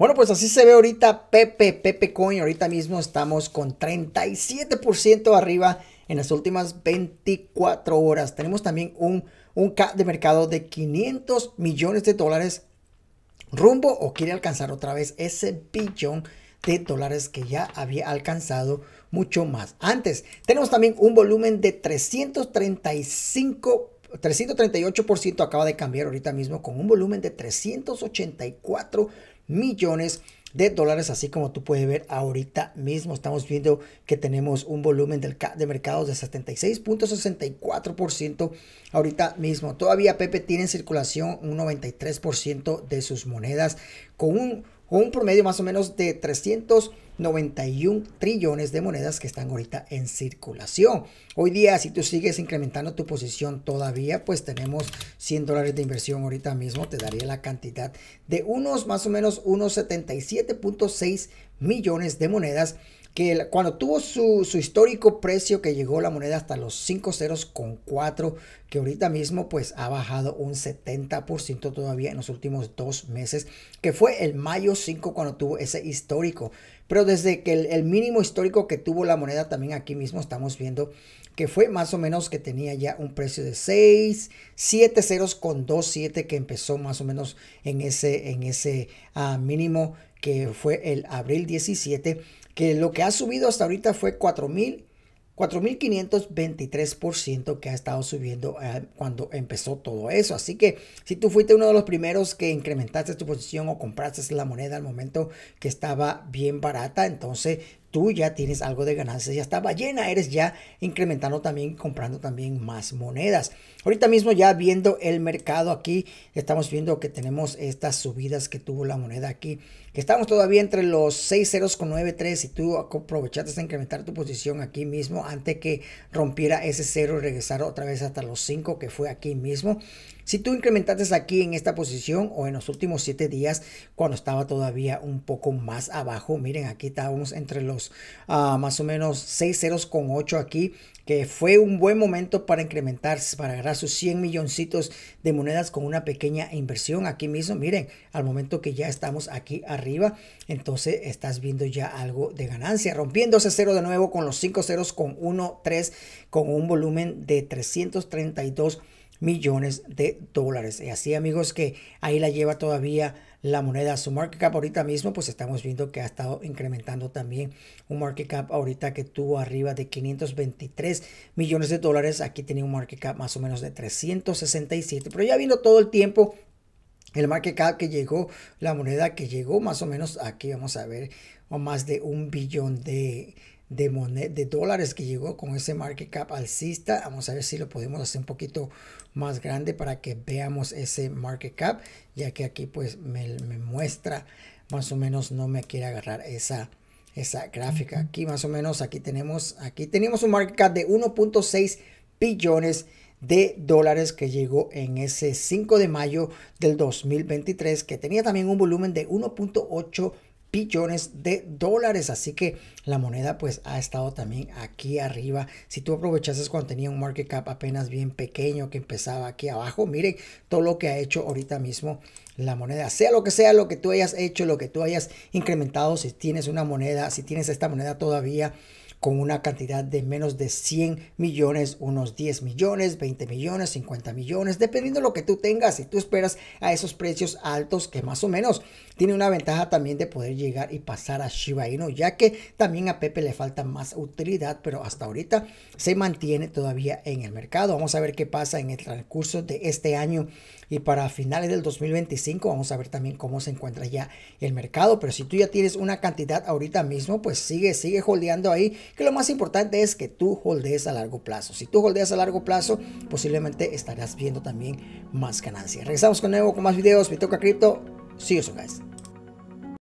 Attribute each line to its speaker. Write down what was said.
Speaker 1: Bueno, pues así se ve ahorita Pepe, Pepe Coin. Ahorita mismo estamos con 37% arriba en las últimas 24 horas. Tenemos también un, un de mercado de 500 millones de dólares rumbo o quiere alcanzar otra vez ese billón de dólares que ya había alcanzado mucho más antes. Tenemos también un volumen de 335 338% acaba de cambiar ahorita mismo con un volumen de 384 millones de dólares, así como tú puedes ver ahorita mismo. Estamos viendo que tenemos un volumen del, de mercados de 76.64% ahorita mismo. Todavía Pepe tiene en circulación un 93% de sus monedas con un un promedio más o menos de 391 trillones de monedas que están ahorita en circulación. Hoy día, si tú sigues incrementando tu posición todavía, pues tenemos 100 dólares de inversión ahorita mismo, te daría la cantidad de unos más o menos unos 77.6 millones de monedas que cuando tuvo su, histórico precio que llegó la moneda hasta los 5 ceros con 4, que ahorita mismo pues ha bajado un 70% todavía en los últimos dos meses, que fue el mayo 5 cuando tuvo ese histórico. Pero desde que el, mínimo histórico que tuvo la moneda también aquí mismo estamos viendo que fue más o menos que tenía ya un precio de 6, 7 ceros con 2, 7 que empezó más o menos en ese, en ese ah, mínimo que fue el abril 17 que lo que ha subido hasta ahorita fue 4.523% que ha estado subiendo eh, cuando empezó todo eso. Así que si tú fuiste uno de los primeros que incrementaste tu posición o compraste la moneda al momento que estaba bien barata, entonces tú ya tienes algo de ganancias, ya estaba llena eres ya incrementando también, comprando también más monedas. Ahorita mismo ya viendo el mercado aquí, estamos viendo que tenemos estas subidas que tuvo la moneda aquí, que estamos todavía entre los ceros con 9.3 y tú aprovechaste de incrementar tu posición aquí mismo antes que rompiera ese cero y regresar otra vez hasta los 5 que fue aquí mismo. Si tú incrementaste aquí en esta posición o en los últimos 7 días cuando estaba todavía un poco más abajo, miren aquí estábamos entre los Ah, más o menos 6 ceros con 8 aquí, que fue un buen momento para incrementarse, para agarrar sus 100 milloncitos de monedas con una pequeña inversión aquí mismo. Miren, al momento que ya estamos aquí arriba, entonces estás viendo ya algo de ganancia, rompiendo ese cero de nuevo con los 5 ceros con 1, con un volumen de 332 millones de dólares. Y así amigos que ahí la lleva todavía la moneda. Su market cap ahorita mismo, pues estamos viendo que ha estado incrementando también un market cap ahorita que tuvo arriba de 523 millones de dólares. Aquí tenía un market cap más o menos de 367. Pero ya viendo todo el tiempo, el market cap que llegó, la moneda que llegó más o menos, aquí vamos a ver, o más de un billón de de, de dólares que llegó con ese market cap alcista. Vamos a ver si lo podemos hacer un poquito más grande para que veamos ese market cap, ya que aquí pues me, muestra más o menos no me quiere agarrar esa esa gráfica aquí más o menos aquí tenemos aquí tenemos un market cap de 1.6 billones de dólares que llegó en ese 5 de mayo del 2023 que tenía también un volumen de 1.8 billones de dólares. Así que la moneda pues ha estado también aquí arriba. Si tú aprovechases cuando tenía un market cap apenas bien pequeño que empezaba aquí abajo, miren todo lo que ha hecho ahorita mismo la moneda. Sea lo que sea, lo que tú hayas hecho, lo que tú hayas incrementado, si tienes una moneda, si tienes esta moneda todavía con una cantidad de menos de 100 millones, unos 10 millones, 20 millones, 50 millones, dependiendo de lo que tú tengas. y tú esperas a esos precios altos, que más o menos tiene una ventaja también de poder llegar y pasar a Shiba Inu, ya que también a Pepe le falta más utilidad, pero hasta ahorita se mantiene todavía en el mercado. Vamos a ver qué pasa en el transcurso de este año y para finales del 2025. Vamos a ver también cómo se encuentra ya el mercado, pero si tú ya tienes una cantidad ahorita mismo, pues sigue, sigue holdeando ahí que lo más importante es que tú holdees a largo plazo. Si tú holdeas a largo plazo, posiblemente estarás viendo también más ganancias. Regresamos con nuevo con más videos. Me toca cripto. See you soon, guys.